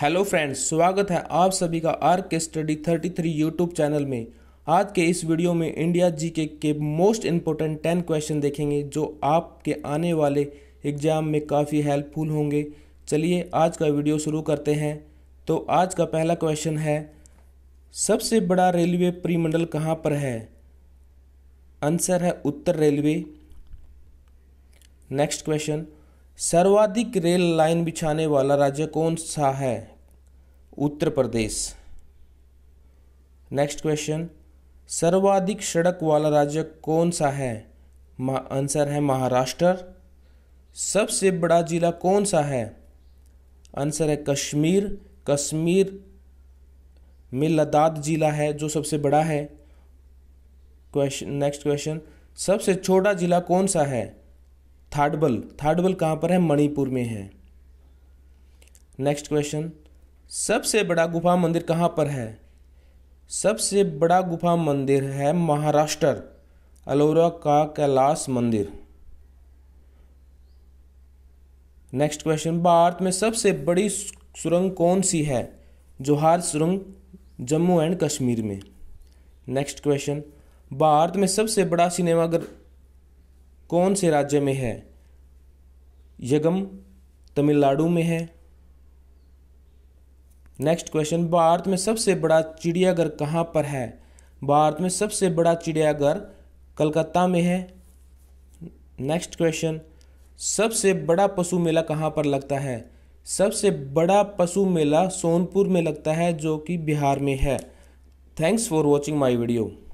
hello friends स्वागत है आप सभी का आर के स्टडी 33 यूट्यूब चैनल में आज के इस वीडियो में इंडिया जी के, के मोस्ट इम्पोर्टेंट 10 क्वेश्चन देखेंगे जो आपके आने वाले एग्जाम में काफ़ी हेल्पफुल होंगे चलिए आज का वीडियो शुरू करते हैं तो आज का पहला क्वेश्चन है सबसे बड़ा रेलवे परिमंडल कहाँ पर है आंसर है उत्तर रेलवे नेक्स्ट क्वेश्चन सर्वाधिक रेल लाइन बिछाने वाला राज्य कौन सा है उत्तर प्रदेश नेक्स्ट क्वेश्चन सर्वाधिक सड़क वाला राज्य कौन सा है आंसर है महाराष्ट्र सबसे बड़ा जिला कौन सा है आंसर है कश्मीर कश्मीर में लद्दाख जिला है जो सबसे बड़ा है क्वेश्चन नेक्स्ट क्वेश्चन सबसे छोटा जिला कौन सा है थाडबल थाडबल कहाँ पर है मणिपुर में है नेक्स्ट क्वेश्चन सबसे बड़ा गुफा मंदिर कहाँ पर है सबसे बड़ा गुफा मंदिर है महाराष्ट्र अलोरा का कैलाश मंदिर नेक्स्ट क्वेश्चन भारत में सबसे बड़ी सुरंग कौन सी है जोहार सुरंग जम्मू एंड कश्मीर में नेक्स्ट क्वेश्चन भारत में सबसे बड़ा सिनेमाघर कौन से राज्य में है यगम तमिलनाडु में है नेक्स्ट क्वेश्चन भारत में सबसे बड़ा चिड़ियाघर कहाँ पर है भारत में सबसे बड़ा चिड़ियाघर कलकत्ता में है नेक्स्ट क्वेश्चन सबसे बड़ा पशु मेला कहाँ पर लगता है सबसे बड़ा पशु मेला सोनपुर में लगता है जो कि बिहार में है thanks for watching my video